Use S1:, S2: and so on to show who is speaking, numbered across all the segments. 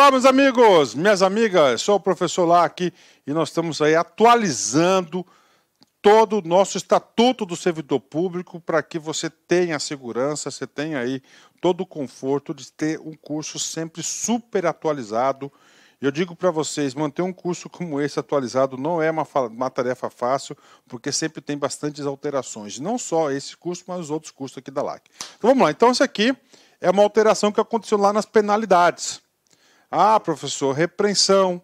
S1: Olá, meus amigos, minhas amigas, sou o professor Lá aqui e nós estamos aí atualizando todo o nosso estatuto do servidor público para que você tenha segurança, você tenha aí todo o conforto de ter um curso sempre super atualizado. Eu digo para vocês, manter um curso como esse atualizado não é uma, uma, tarefa fácil, porque sempre tem bastantes alterações. Não só esse curso, mas os outros cursos aqui da LAC. Então vamos lá. Então, isso aqui é uma alteração que aconteceu lá nas penalidades. Ah, professor, repreensão,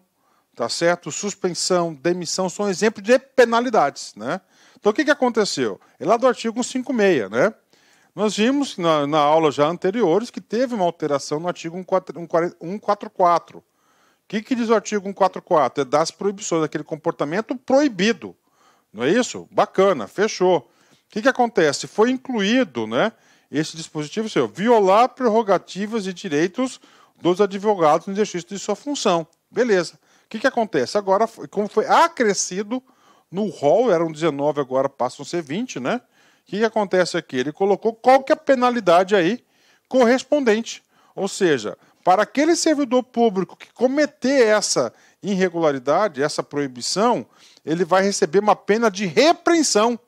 S1: tá certo? Suspensão, demissão são exemplos de penalidades, né? Então o que, que aconteceu? É lá do artigo 156, né? Nós vimos na, na aula já anteriores que teve uma alteração no artigo 144. O que, que diz o artigo 144? É das proibições, aquele comportamento proibido. Não é isso? Bacana, fechou. O que, que acontece? Foi incluído né, esse dispositivo, seu, violar prerrogativas e direitos dos advogados no exercício de sua função. Beleza. O que, que acontece? Agora, como foi acrescido no rol, eram 19, agora passam a ser 20, né? O que, que acontece aqui? Ele colocou qual é a penalidade aí correspondente. Ou seja, para aquele servidor público que cometer essa irregularidade, essa proibição, ele vai receber uma pena de repreensão.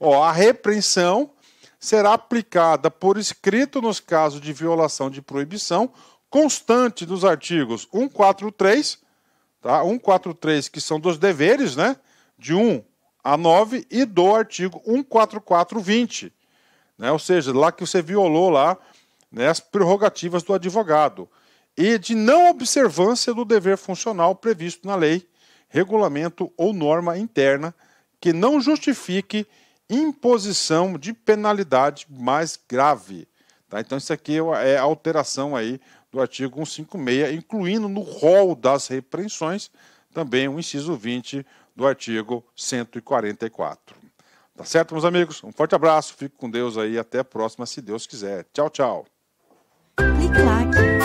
S1: Ó, a repreensão será aplicada por escrito nos casos de violação de proibição constante dos artigos 143, tá? 143 que são dos deveres, né? De 1 a 9 e do artigo 14420, né? Ou seja, lá que você violou lá né, as prerrogativas do advogado e de não observância do dever funcional previsto na lei, regulamento ou norma interna que não justifique imposição de penalidade mais grave. Tá? Então, isso aqui é, é alteração aí do artigo 156, incluindo no rol das repreensões também o inciso 20 do artigo 144. Tá certo, meus amigos? Um forte abraço, fico com Deus aí, até a próxima, se Deus quiser. Tchau, tchau. Clique,